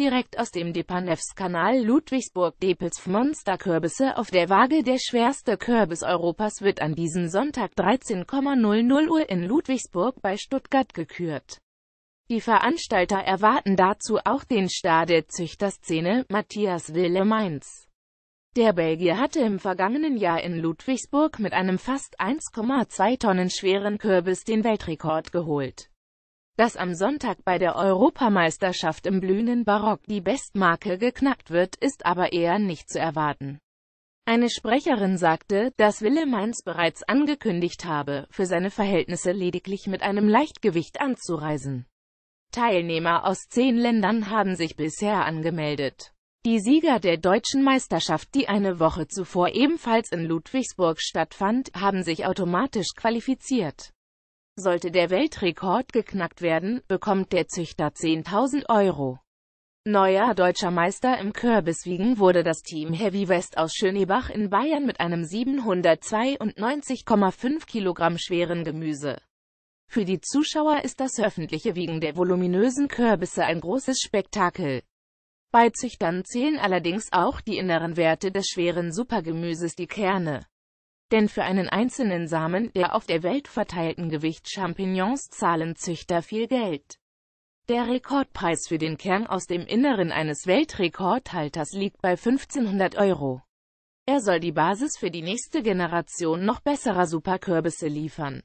Direkt aus dem Depanevskanal Ludwigsburg Depels Monsterkürbisse auf der Waage Der schwerste Kürbis Europas wird an diesem Sonntag 13,00 Uhr in Ludwigsburg bei Stuttgart gekürt. Die Veranstalter erwarten dazu auch den Star der Züchterszene, Matthias Wille-Mainz. Der Belgier hatte im vergangenen Jahr in Ludwigsburg mit einem fast 1,2 Tonnen schweren Kürbis den Weltrekord geholt dass am Sonntag bei der Europameisterschaft im blühenden Barock die Bestmarke geknackt wird, ist aber eher nicht zu erwarten. Eine Sprecherin sagte, dass Willemeins bereits angekündigt habe, für seine Verhältnisse lediglich mit einem Leichtgewicht anzureisen. Teilnehmer aus zehn Ländern haben sich bisher angemeldet. Die Sieger der deutschen Meisterschaft, die eine Woche zuvor ebenfalls in Ludwigsburg stattfand, haben sich automatisch qualifiziert. Sollte der Weltrekord geknackt werden, bekommt der Züchter 10.000 Euro. Neuer deutscher Meister im Kürbiswiegen wurde das Team Heavy West aus Schönebach in Bayern mit einem 792,5 Kilogramm schweren Gemüse. Für die Zuschauer ist das öffentliche Wiegen der voluminösen Kürbisse ein großes Spektakel. Bei Züchtern zählen allerdings auch die inneren Werte des schweren Supergemüses die Kerne. Denn für einen einzelnen Samen der auf der Welt verteilten Gewicht-Champignons zahlen Züchter viel Geld. Der Rekordpreis für den Kern aus dem Inneren eines Weltrekordhalters liegt bei 1500 Euro. Er soll die Basis für die nächste Generation noch besserer Superkürbisse liefern.